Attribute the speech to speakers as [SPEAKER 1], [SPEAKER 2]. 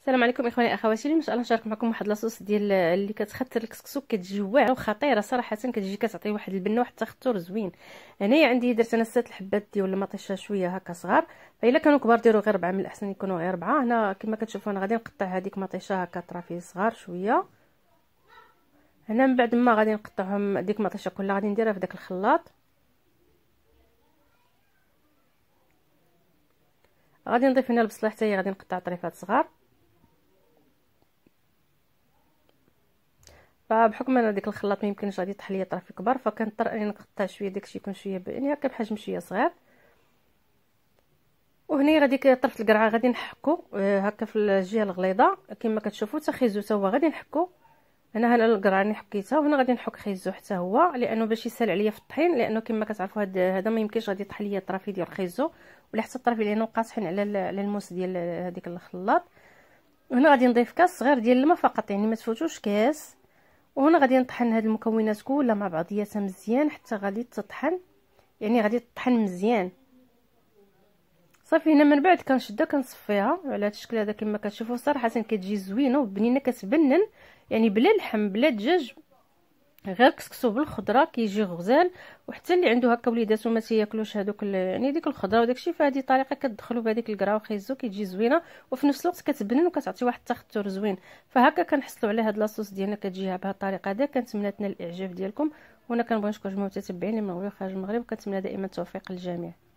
[SPEAKER 1] السلام عليكم اخواني اخواتي ان شاء الله نشارك معكم واحد لاصوص ديال اللي كتخطر الكسكسو كتجوع وخطيره صراحه كتجي كتعطي واحد البنه واحد التخطر زوين هنايا عندي درت انا ست الحبات ديال المطيشه شويه هكا صغار فالا كانوا كبار ديروا غير ربعه من الاحسن يكونوا غير ربعه هنا كما كتشوفوا انا غادي نقطع هذيك مطيشه هكا طرافي صغار شويه هنا من بعد ما غادي نقطعهم ديك المطيشه كلها غادي نديرها في داك الخلاط غادي نضيف هنا البصله حتى هي غادي نقطع طريفات صغار فبحكم ان ديك الخلاط ما يمكنش غادي يطيح ليا طرف كبار فكنضطر اني نقطع شويه داكشي يكون شويه يعني هكا بحجم شويه صغير وهني غادي طرف القرعه غادي نحكو آه، هكا في الجهه الغليظه كما كتشوفوا حتى خيزو حتى هو غادي نحكو هنا هنا القرعه اللي حكيتها وهنا غادي نحك خيزو حتى هو لانه باش يسال عليا في الطحين لانه كما كتعرفوا هذا ما يمكنش غادي يطيح ليا الطرف ديال الخيزو ولا حتى الطرف لانه قاصحين على على الموس ديال هذيك الخلاط هنا غادي نضيف كاس صغير ديال الماء فقط يعني ما تفوتوش كاس وهنا غادي نطحن هاد المكونات كلها مع بعضياتها مزيان حتى غادي تطحن يعني غادي تطحن مزيان صافي هنا من بعد كنشدها كنصفيها على هذا الشكل هذا كما كتشوفوا صراحه كتجي زوينه وبنينه كتبنن يعني بلا لحم بلا دجاج غير كسكسو بالخضره كيجي غزال وحتى اللي عنده هكا وليداتو وما تياكلوش هذوك يعني ديك الخضره الشيء فهذه الطريقه كتدخلوا بهذيك الكرا وخيزو كيجي زوينه وفي نفس الوقت كتبنن وكتعطي واحد التختر زوين فهكا كنحصلوا على هاد لاصوص ديالنا كتجيها بهاد الطريقه هذا كنتمنى تنال الاعجاب ديالكم وانا كنبغي نشكر جميع المتابعين اللي من خارج المغرب وكنتمنى دائما التوفيق للجميع